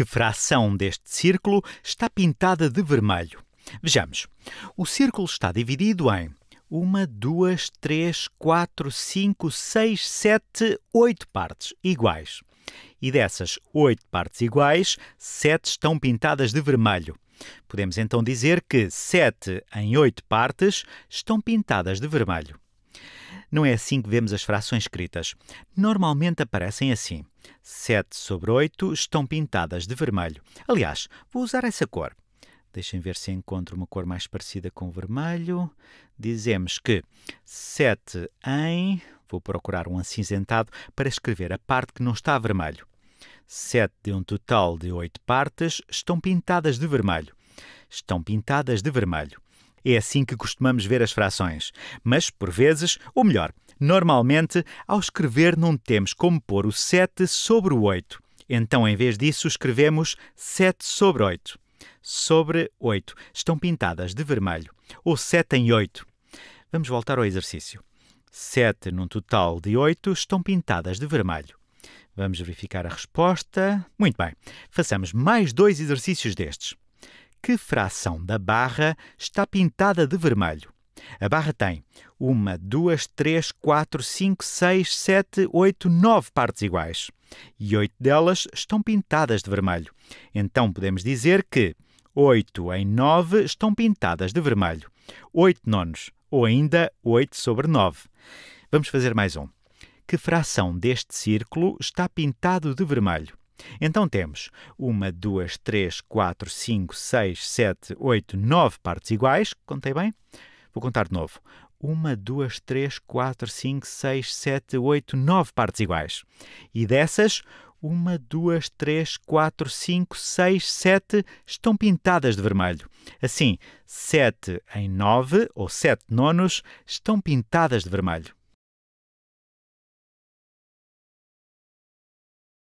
que fração deste círculo está pintada de vermelho. Vejamos. O círculo está dividido em 1, 2, 3, 4, 5, 6, 7, 8 partes iguais. E dessas 8 partes iguais, 7 estão pintadas de vermelho. Podemos então dizer que 7 em 8 partes estão pintadas de vermelho. Não é assim que vemos as frações escritas. Normalmente aparecem assim. 7 sobre 8 estão pintadas de vermelho. Aliás, vou usar essa cor. Deixem ver se encontro uma cor mais parecida com o vermelho. Dizemos que 7 em. Vou procurar um acinzentado para escrever a parte que não está a vermelho. 7 de um total de 8 partes estão pintadas de vermelho. Estão pintadas de vermelho. É assim que costumamos ver as frações. Mas, por vezes, ou melhor, normalmente, ao escrever não temos como pôr o 7 sobre o 8. Então, em vez disso, escrevemos 7 sobre 8. Sobre 8 estão pintadas de vermelho, ou 7 em 8. Vamos voltar ao exercício. 7 num total de 8 estão pintadas de vermelho. Vamos verificar a resposta. Muito bem. Façamos mais dois exercícios destes que fração da barra está pintada de vermelho? A barra tem uma, duas, três, quatro, cinco, seis, sete, oito, nove partes iguais. E oito delas estão pintadas de vermelho. Então podemos dizer que oito em nove estão pintadas de vermelho. Oito nonos, ou ainda oito sobre nove. Vamos fazer mais um. Que fração deste círculo está pintado de vermelho? Então temos uma, duas, três, quatro, cinco, seis, sete, oito, nove partes iguais. Contei bem? Vou contar de novo. Uma, duas, três, quatro, cinco, seis, sete, oito, nove partes iguais. E dessas, uma, duas, três, quatro, cinco, seis, sete estão pintadas de vermelho. Assim, sete em nove, ou sete nonos, estão pintadas de vermelho.